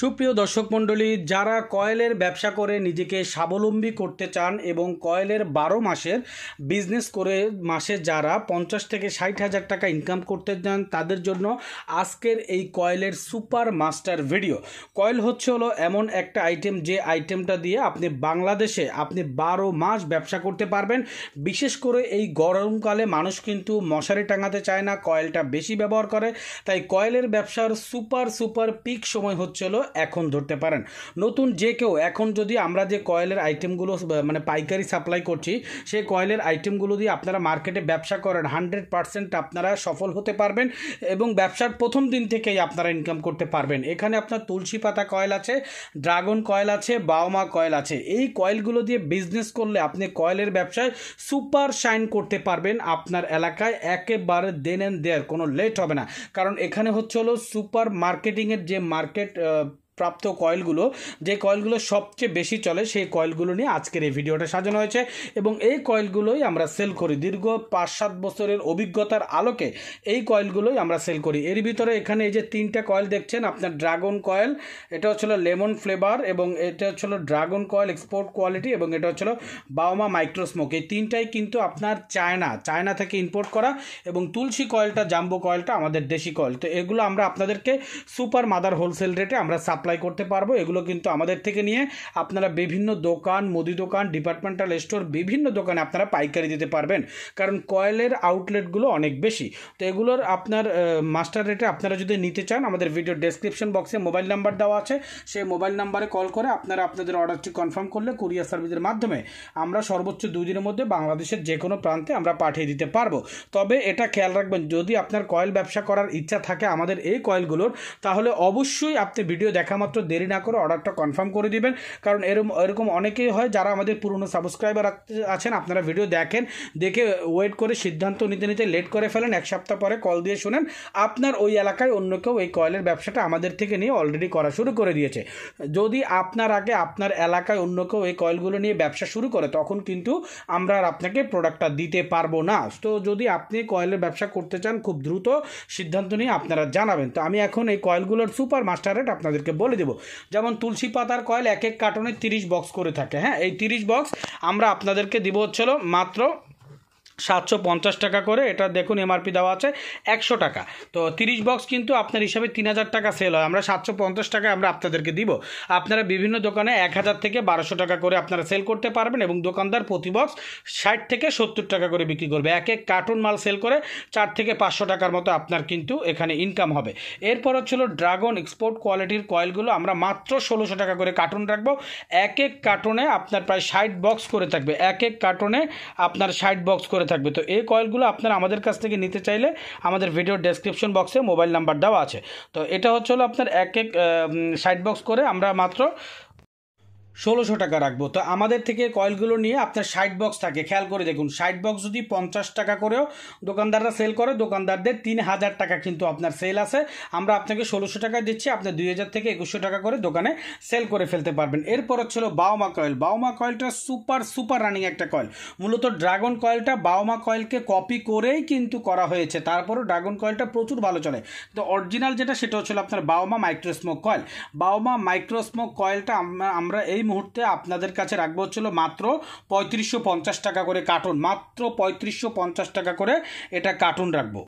সুপ্রিয় দর্শক মণ্ডলী যারা কয়েলের ব্যবসা করে নিজেকে স্বাবলম্বী করতে চান এবং কয়েলের বারো মাসের বিজনেস করে মাসে যারা পঞ্চাশ থেকে ষাট হাজার টাকা ইনকাম করতে চান তাদের জন্য আজকের এই কয়েলের সুপার মাস্টার ভিডিও কয়েল হচ্ছে হলো এমন একটা আইটেম যে আইটেমটা দিয়ে আপনি বাংলাদেশে আপনি বারো মাস ব্যবসা করতে পারবেন বিশেষ করে এই গরমকালে মানুষ কিন্তু মশারি টাঙাতে চায় না কয়েলটা বেশি ব্যবহার করে তাই কয়েলের ব্যবসার সুপার সুপার পিক সময় হচ্ছে হলো এখন ধরতে পারেন নতুন যে কেউ এখন যদি আমরা যে কয়েলের আইটেমগুলো মানে পাইকারি সাপ্লাই করছি সেই কয়েলের আইটেমগুলো দিয়ে আপনারা মার্কেটে ব্যবসা করেন হান্ড্রেড পারসেন্ট আপনারা সফল হতে পারবেন এবং ব্যবসার প্রথম দিন থেকেই আপনারা ইনকাম করতে পারবেন এখানে আপনার তুলসী পাতা কয়েল আছে ড্রাগন কয়েল আছে বাওমা কয়েল আছে এই কয়েলগুলো দিয়ে বিজনেস করলে আপনি কয়েলের ব্যবসায় সুপার শাইন করতে পারবেন আপনার এলাকায় একেবারে দেন অ্যান্ড দেয়ার কোনো লেট হবে না কারণ এখানে হচ্ছে হলো সুপার মার্কেটিংয়ের যে মার্কেট প্রাপ্ত কয়েলগুলো যে কয়েলগুলো সবচেয়ে বেশি চলে সেই কয়েলগুলো নিয়ে আজকের এই ভিডিওটা সাজানো হয়েছে এবং এই কয়েলগুলোই আমরা সেল করি দীর্ঘ পাঁচ সাত বছরের অভিজ্ঞতার আলোকে এই কয়েলগুলোই আমরা সেল করি এর ভিতরে এখানে এই যে তিনটা কয়েল দেখছেন আপনার ড্রাগন কয়েল এটা হচ্ছিল লেমন ফ্লেভার এবং এটা হচ্ছিল ড্রাগন কয়েল এক্সপোর্ট কোয়ালিটি এবং এটা হচ্ছিল বাওমা মাইক্রোস্মোক এই তিনটাই কিন্তু আপনার চায়না চায়না থেকে ইম্পোর্ট করা এবং তুলসী কয়েলটা জাম্বো কয়েলটা আমাদের দেশি কয়েল তো এগুলো আমরা আপনাদেরকে সুপার মাদার হোলসেল রেটে আমরা সাপ অ্যাপ্লাই করতে পারবো এগুলো কিন্তু আমাদের থেকে নিয়ে আপনারা বিভিন্ন দোকান মুদি দোকান ডিপার্টমেন্টাল স্টোর বিভিন্ন দোকানে আপনারা পাইকারি দিতে পারবেন কারণ কয়েলের আউটলেটগুলো অনেক বেশি তো এগুলোর আপনার মাস্টার রেটে আপনারা যদি নিতে চান আমাদের ভিডিও ডেসক্রিপশন বক্সে মোবাইল নাম্বার দেওয়া আছে সেই মোবাইল নাম্বারে কল করে আপনারা আপনাদের অর্ডারটি কনফার্ম করলে কুরিয়ার সার্ভিসের মাধ্যমে আমরা সর্বোচ্চ দুই দিনের মধ্যে বাংলাদেশের যে কোনো প্রান্তে আমরা পাঠিয়ে দিতে পারবো তবে এটা খেয়াল রাখবেন যদি আপনার কয়েল ব্যবসা করার ইচ্ছা থাকে আমাদের এই কয়েলগুলোর তাহলে অবশ্যই আপনি ভিডিও দেখা দেখা মাত্র দেরি না করে অর্ডারটা কনফার্ম করে দিবেন কারণ এরকম এরকম অনেকেই হয় যারা আমাদের পুরনো সাবস্ক্রাইবার আছেন আপনারা ভিডিও দেখেন দেখে ওয়েট করে সিদ্ধান্ত নিতে নিতে লেট করে ফেলেন এক সপ্তাহ পরে কল দিয়ে শুনেন আপনার ওই এলাকায় অন্য কেউ এই কয়েলের ব্যবসাটা আমাদের থেকে নিয়ে অলরেডি করা শুরু করে দিয়েছে যদি আপনার আগে আপনার এলাকায় অন্য কেউ এই কয়েলগুলো নিয়ে ব্যবসা শুরু করে তখন কিন্তু আমরা আর আপনাকে প্রোডাক্টটা দিতে পারবো না তো যদি আপনি কয়েলের ব্যবসা করতে চান খুব দ্রুত সিদ্ধান্ত নিয়ে আপনারা জানাবেন তো আমি এখন এই কয়েলগুলোর সুপার মাস্টার রেট আপনাদেরকে বলে দেবো যেমন তুলসী পাতার কয়েল এক এক কার্টনে তিরিশ বক্স করে থাকে হ্যাঁ এই তিরিশ বক্স আমরা আপনাদেরকে দিব হচ্ছিল মাত্র সাতশো পঞ্চাশ টাকা করে এটা দেখুন এমআরপি দেওয়া আছে একশো টাকা তো তিরিশ বক্স কিন্তু আপনার হিসাবে তিন হাজার টাকা সেল হয় আমরা সাতশো পঞ্চাশ টাকা আমরা আপনাদেরকে দিব আপনারা বিভিন্ন দোকানে এক হাজার থেকে বারোশো টাকা করে আপনারা সেল করতে পারবেন এবং দোকানদার প্রতি বক্স ষাট থেকে সত্তর টাকা করে বিক্রি করবে এক এক কার্টুন মাল সেল করে চার থেকে পাঁচশো টাকার মতো আপনার কিন্তু এখানে ইনকাম হবে এরপর হচ্ছিল ড্রাগন এক্সপোর্ট কোয়ালিটির কয়েলগুলো আমরা মাত্র ষোলোশো টাকা করে কার্টুন রাখবো এক এক কার্টুনে আপনার প্রায় ষাট বক্স করে থাকবে এক এক কার্টুনে আপনার ষাট বক্স করে করে থাকবে তো এই কয়েলগুলো আপনারা আমাদের কাছ থেকে নিতে চাইলে আমাদের ভিডিও ডেসক্রিপশন বক্সে মোবাইল নাম্বার দেওয়া আছে তো এটা হচ্ছে হলো আপনার এক এক সাইড বক্স করে আমরা মাত্র ষোলোশো টাকা রাখবো তো আমাদের থেকে কয়েলগুলো নিয়ে আপনার সাইড বক্স থাকে খেয়াল করে দেখুন সাইড বক্স যদি পঞ্চাশ টাকা করেও দোকানদাররা সেল করে দোকানদারদের তিন হাজার টাকা কিন্তু আপনার সেল আছে আমরা আপনাকে ষোলোশো টাকায় দিচ্ছি আপনি দুই হাজার থেকে একুশশো টাকা করে দোকানে সেল করে ফেলতে পারবেন এরপর হচ্ছিল বাউমা কয়েল বাউমা কয়েলটা সুপার সুপার রানিং একটা কয়েল মূলত ড্রাগন কয়েলটা বাউমা কয়েলকে কপি করেই কিন্তু করা হয়েছে তারপরও ড্রাগন কয়েলটা প্রচুর ভালো চলে তো অরিজিনাল যেটা সেটা হচ্ছিল আপনার বাউমা মাইক্রোস্মোক কয়েল বাউমা মাইক্রোস্মোক কয়েলটা আমরা এই এই মুহূর্তে আপনাদের কাছে রাখবো হচ্ছিল মাত্র পঁয়ত্রিশশো পঞ্চাশ টাকা করে কার্টুন মাত্র পঁয়ত্রিশশো পঞ্চাশ টাকা করে এটা কার্টুন রাখবো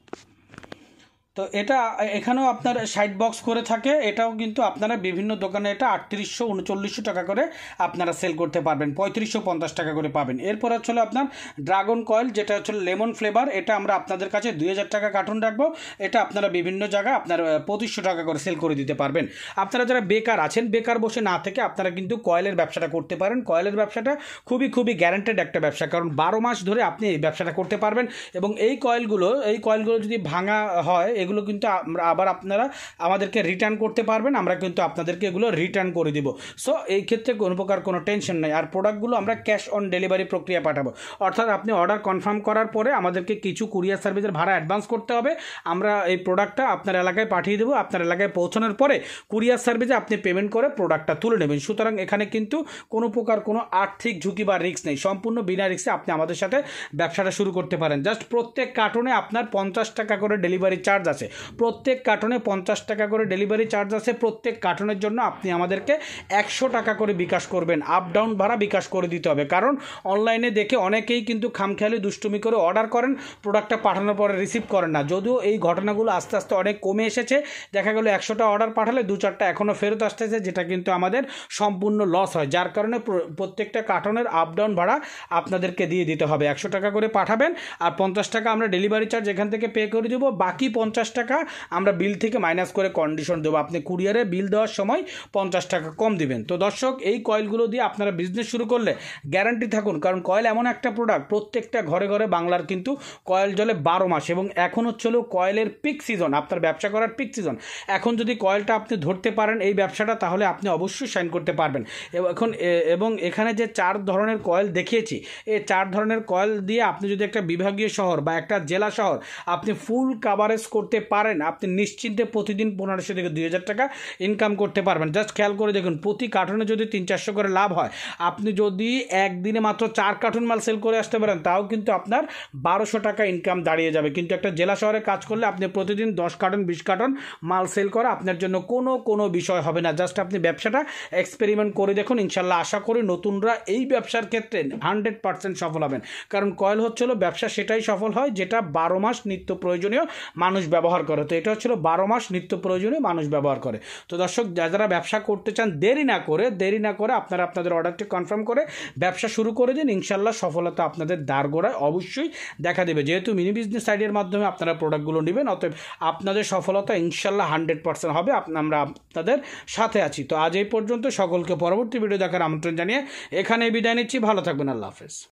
তো এটা এখানেও আপনার সাইড বক্স করে থাকে এটাও কিন্তু আপনারা বিভিন্ন দোকানে এটা আটত্রিশশো উনচল্লিশশো টাকা করে আপনারা সেল করতে পারবেন পঁয়ত্রিশশো পঞ্চাশ টাকা করে পাবেন এরপর হচ্ছে আপনার ড্রাগন কয়েল যেটা হচ্ছে লেমন ফ্লেভার এটা আমরা আপনাদের কাছে দুই হাজার টাকা কার্টুন রাখবো এটা আপনারা বিভিন্ন জায়গায় আপনার পঁচিশশো টাকা করে সেল করে দিতে পারবেন আপনারা যারা বেকার আছেন বেকার বসে না থেকে আপনারা কিন্তু কয়েলের ব্যবসাটা করতে পারেন কয়েলের ব্যবসাটা খুবই খুবই গ্যারান্টেড একটা ব্যবসা কারণ বারো মাস ধরে আপনি এই ব্যবসাটা করতে পারবেন এবং এই কয়েলগুলো এই কয়েলগুলো যদি ভাঙা হয় এগুলো কিন্তু আমরা আবার আপনারা আমাদেরকে রিটার্ন করতে পারবেন আমরা কিন্তু আপনাদেরকে এগুলো রিটার্ন করে দিব সো এই ক্ষেত্রে কোনো প্রকার কোনো টেনশন নাই আর প্রোডাক্টগুলো আমরা ক্যাশ অন ডেলিভারি প্রক্রিয়া পাঠাবো অর্থাৎ আপনি অর্ডার কনফার্ম করার পরে আমাদেরকে কিছু কুরিয়ার সার্ভিসের ভাড়া অ্যাডভান্স করতে হবে আমরা এই প্রোডাক্টটা আপনার এলাকায় পাঠিয়ে দেবো আপনার এলাকায় পৌঁছানোর পরে কুরিয়ার সার্ভিসে আপনি পেমেন্ট করে প্রোডাক্টটা তুলে নেবেন সুতরাং এখানে কিন্তু কোনো প্রকার কোনো আর্থিক ঝুঁকি বা রিস্ক নেই সম্পূর্ণ বিনা রিক্সে আপনি আমাদের সাথে ব্যবসাটা শুরু করতে পারেন জাস্ট প্রত্যেক কার্টুনে আপনার পঞ্চাশ টাকা করে ডেলিভারি চার্জ আছে প্রত্যেক কার্টনে পঞ্চাশ টাকা করে ডেলিভারি চার্জ আছে প্রত্যেক কার্টনের জন্য আপনি আমাদেরকে একশো টাকা করে বিকাশ করবেন আপ ডাউন ভাড়া বিকাশ করে দিতে হবে কারণ অনলাইনে দেখে অনেকেই কিন্তু খামখেয়ালি দুষ্টুমি করে অর্ডার করেন প্রোডাক্টটা পাঠানোর পরে রিসিভ করেন না যদিও এই ঘটনাগুলো আস্তে আস্তে অনেক কমে এসেছে দেখা গেলো একশোটা অর্ডার পাঠালে দু চারটা এখনও ফেরত আসতেছে যেটা কিন্তু আমাদের সম্পূর্ণ লস হয় যার কারণে প্রত্যেকটা কার্টনের আপ ডাউন ভাড়া আপনাদেরকে দিয়ে দিতে হবে একশো টাকা করে পাঠাবেন আর পঞ্চাশ টাকা আমরা ডেলিভারি চার্জ এখান থেকে পে করে দেবো বাকি পঞ্চাশ পঞ্চাশ টাকা আমরা বিল থেকে মাইনাস করে কন্ডিশন দেবো আপনি কুরিয়ারে বিল দেওয়ার সময় পঞ্চাশ টাকা কম দিবেন তো দর্শক এই কয়েলগুলো দিয়ে আপনারা বিজনেস শুরু করলে গ্যারান্টি থাকুন কারণ কয়েল এমন একটা প্রোডাক্ট প্রত্যেকটা ঘরে ঘরে বাংলার কিন্তু কয়েল জলে বারো মাস এবং এখন হচ্ছে হলো কয়েলের পিক সিজন আপনার ব্যবসা করার পিক সিজন এখন যদি কয়েলটা আপনি ধরতে পারেন এই ব্যবসাটা তাহলে আপনি অবশ্যই সাইন করতে পারবেন এখন এবং এখানে যে চার ধরনের কয়েল দেখিয়েছি এই চার ধরনের কয়েল দিয়ে আপনি যদি একটা বিভাগীয় শহর বা একটা জেলা শহর আপনি ফুল কাভারেজ করতে করতে পারেন আপনি নিশ্চিন্তে প্রতিদিন পনেরোশো থেকে দুই হাজার টাকা ইনকাম করতে পারবেন জাস্ট খেয়াল করে দেখুন প্রতি কার্টনে যদি তিন চারশো করে লাভ হয় আপনি যদি একদিনে মাত্র চার কার্টুন মাল সেল করে আসতে পারেন তাও কিন্তু আপনার বারোশো টাকা ইনকাম দাঁড়িয়ে যাবে কিন্তু একটা জেলা শহরে কাজ করলে আপনি প্রতিদিন দশ কার্টন বিশ কার্টন মাল সেল করা আপনার জন্য কোনো কোনো বিষয় হবে না জাস্ট আপনি ব্যবসাটা এক্সপেরিমেন্ট করে দেখুন ইনশাল্লাহ আশা করি নতুনরা এই ব্যবসার ক্ষেত্রে হান্ড্রেড পার্সেন্ট সফল হবেন কারণ কয়েল হচ্ছিল ব্যবসা সেটাই সফল হয় যেটা বারো মাস নিত্য প্রয়োজনীয় মানুষ ব্যবহার করে তো এটা হচ্ছিল বারো মাস নিত্য প্রয়োজনে মানুষ ব্যবহার করে তো দর্শক যা যারা ব্যবসা করতে চান দেরি না করে দেরি না করে আপনারা আপনাদের অর্ডারটি কনফার্ম করে ব্যবসা শুরু করে দিন ইনশাল্লাহ সফলতা আপনাদের দ্বারগোড়ায় অবশ্যই দেখা দেবে যেহেতু মিনি বিজনেস আইডিয়ার মাধ্যমে আপনারা প্রোডাক্টগুলো নেবেন অতএব আপনাদের সফলতা ইনশাল্লাহ হান্ড্রেড পার্সেন্ট হবে আমরা আপনাদের সাথে আছি তো আজ এই পর্যন্ত সকলকে পরবর্তী ভিডিও দেখার আমন্ত্রণ জানিয়ে এখানে বিদায় নিচ্ছি ভালো থাকবেন আল্লাহ হাফেজ